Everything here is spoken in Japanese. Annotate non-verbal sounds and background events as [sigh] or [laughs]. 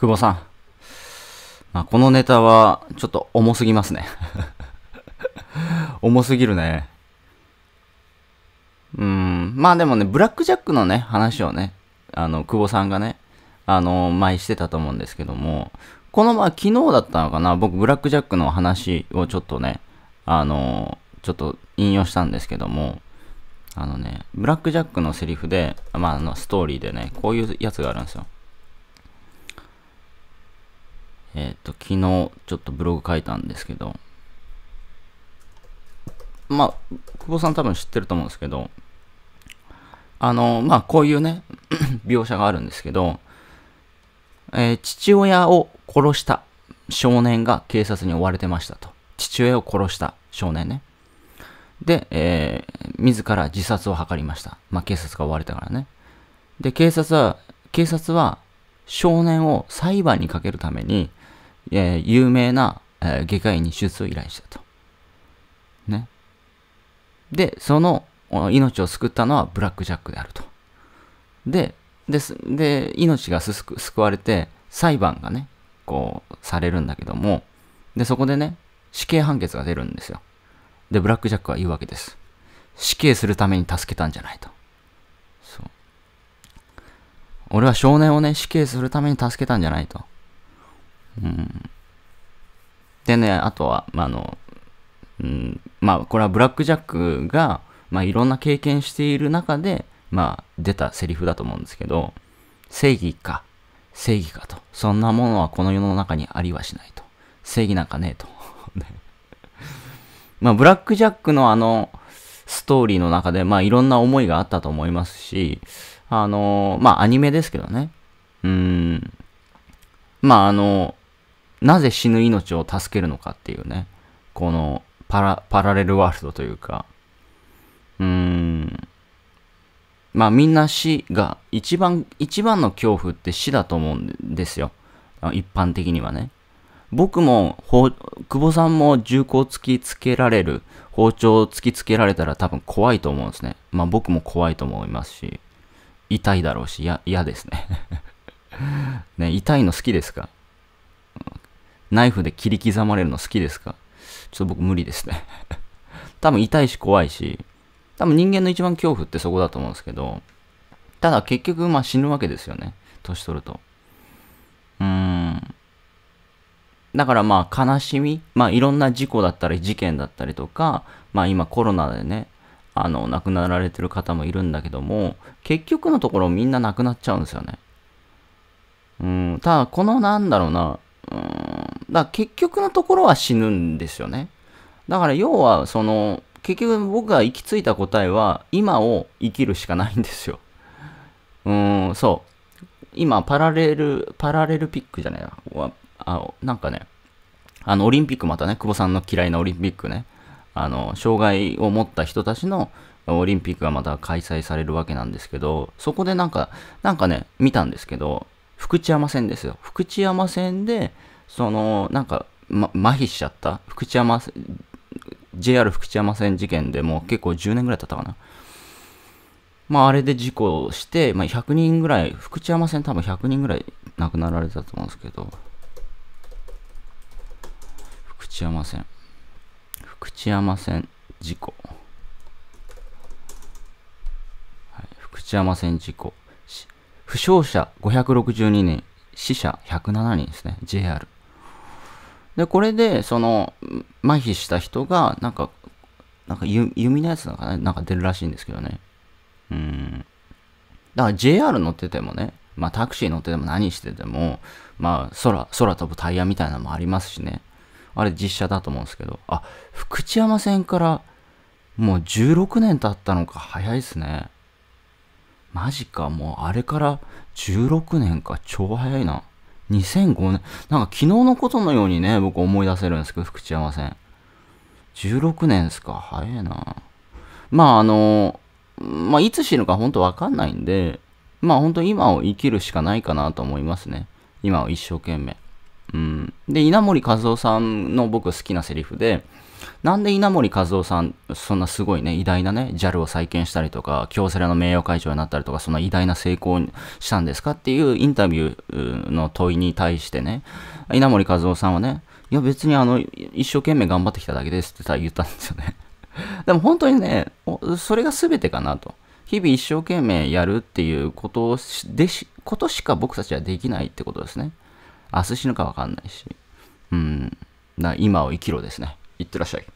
久保さん。まあ、このネタは、ちょっと重すぎますね [laughs] 重すぎるね。うん。まあでもね、ブラックジャックのね、話をね、あの、久保さんがね、あの、前してたと思うんですけども、この、まあ、昨日だったのかな、僕、ブラックジャックの話をちょっとね、あの、ちょっと引用したんですけども、あのね、ブラックジャックのセリフで、まあ、あの、ストーリーでね、こういうやつがあるんですよ。昨日ちょっとブログ書いたんですけど、まあ、久保さん多分知ってると思うんですけど、あの、まあ、こういうね、[clears throat] 描写があるんですけど、えー、父親を殺した少年が警察に追われてましたと。父親を殺した少年ね。で、えー、自ら自殺を図りました。まあ、警察が追われたからね。で、警察は、警察は少年を裁判にかけるためにえー、有名な、えー、外科医に手術を依頼したと。ね。で、その命を救ったのはブラック・ジャックであると。で、で、で命が救われて、裁判がね、こう、されるんだけども、で、そこでね、死刑判決が出るんですよ。で、ブラック・ジャックは言うわけです。死刑するために助けたんじゃないと。そう。俺は少年をね、死刑するために助けたんじゃないと。でね、あとは、まあ、あの、うん、まあ、これはブラック・ジャックが、まあ、いろんな経験している中で、まあ、出たセリフだと思うんですけど、正義か、正義かと。そんなものはこの世の中にありはしないと。正義なんかねえと。[laughs] まあ、ブラック・ジャックのあの、ストーリーの中で、まあ、いろんな思いがあったと思いますし、あの、まあ、アニメですけどね。うん。まあ、あの、なぜ死ぬ命を助けるのかっていうね、このパラ、パラレルワールドというか、うーん、まあみんな死が、一番、一番の恐怖って死だと思うんですよ。一般的にはね。僕も、久保さんも銃口突きつけられる、包丁突きつけられたら多分怖いと思うんですね。まあ僕も怖いと思いますし、痛いだろうし、嫌ですね [laughs] ね、痛いの好きですかナイフで切り刻まれるの好きですかちょっと僕無理ですね [laughs] 多分痛いし怖いし、多分人間の一番恐怖ってそこだと思うんですけど、ただ結局まあ死ぬわけですよね。年取ると。うーん。だからまあ悲しみ、まあいろんな事故だったり事件だったりとか、まあ今コロナでね、あの、亡くなられてる方もいるんだけども、結局のところみんな亡くなっちゃうんですよね。うん、ただこのなんだろうな、だから結局のところは死ぬんですよね。だから要は、その、結局僕が行き着いた答えは、今を生きるしかないんですよ。うーん、そう。今、パラレル、パラレルピックじゃないな。あなんかね、あの、オリンピックまたね、久保さんの嫌いなオリンピックね、あの、障害を持った人たちのオリンピックがまた開催されるわけなんですけど、そこでなんか、なんかね、見たんですけど、福知山線ですよ。福知山線で、その、なんか、ま、麻痺しちゃった福知山、JR 福知山線事件でもう結構10年ぐらい経ったかな。まあ、あれで事故をして、まあ、100人ぐらい、福知山線多分100人ぐらい亡くなられたと思うんですけど、福知山線、福知山線事故、はい、福知山線事故、負傷者562人、死者107人ですね、JR。で、これで、その、麻痺した人が、なんか、なんか弓のやつなんかね、なんか出るらしいんですけどね。うん。だから JR 乗っててもね、まあタクシー乗ってても何してても、まあ空、空飛ぶタイヤみたいなのもありますしね。あれ実写だと思うんですけど。あ、福知山線からもう16年経ったのか早いっすね。マジか、もうあれから16年か超早いな。2005年。なんか昨日のことのようにね、僕思い出せるんですけど、福知山線。16年ですか。早いな。まああの、まあいつ死ぬか本当わかんないんで、まあ本当今を生きるしかないかなと思いますね。今を一生懸命。うん。で、稲森和夫さんの僕好きなセリフで、なんで稲森和夫さん、そんなすごいね、偉大なね、JAL を再建したりとか、京セラの名誉会長になったりとか、そんな偉大な成功にしたんですかっていうインタビューの問いに対してね、稲森和夫さんはね、いや別にあの、一生懸命頑張ってきただけですって言ったんですよね。[laughs] でも本当にね、それが全てかなと。日々一生懸命やるっていうことでし、ことしか僕たちはできないってことですね。明日死ぬかわかんないし。うん。な今を生きろですね。いってらっしゃい。